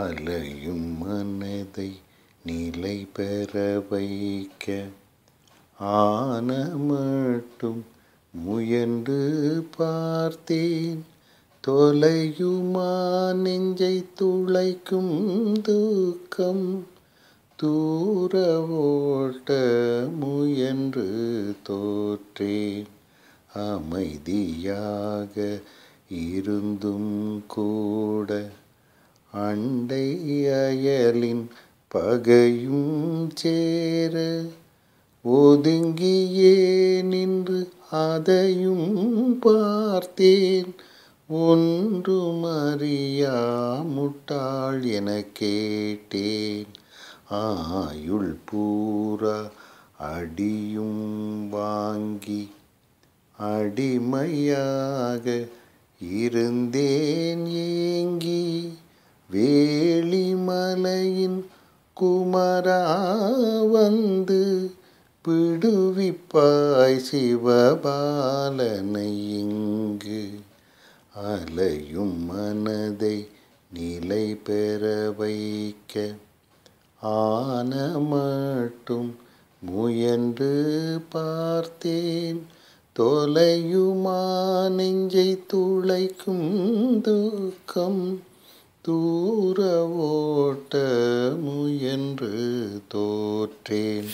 அலையும் மனதை நிலை பெற வைக்க ஆன மட்டும் முயன்று பார்த்தேன் தொலையுமா நெஞ்சை துளைக்கும் தூக்கம் தூர ஓட்ட முயன்று தோற்றேன் அமைதியாக இருந்தும் கூட அண்டையலின் பகையும் சேர ஒதுங்கியே நின்று அதையும் பார்த்தேன் ஒன்று மறியா முட்டாள் என கேட்டேன் ஆயுள் பூரா அடியும் வாங்கி அடிமையாக இருந்தேன் மலையின் குமரா வந்து பிடுவிப்பாய் சிவபாலனை இங்கு அலையும் மனதை நிலை பெற வைக்க ஆன மட்டும் முயன்று பார்த்தேன் தொலையுமா நெஞ்சை துளைக்கும் துக்கம் தூர ஓட்ட முயன்று தோற்றேன்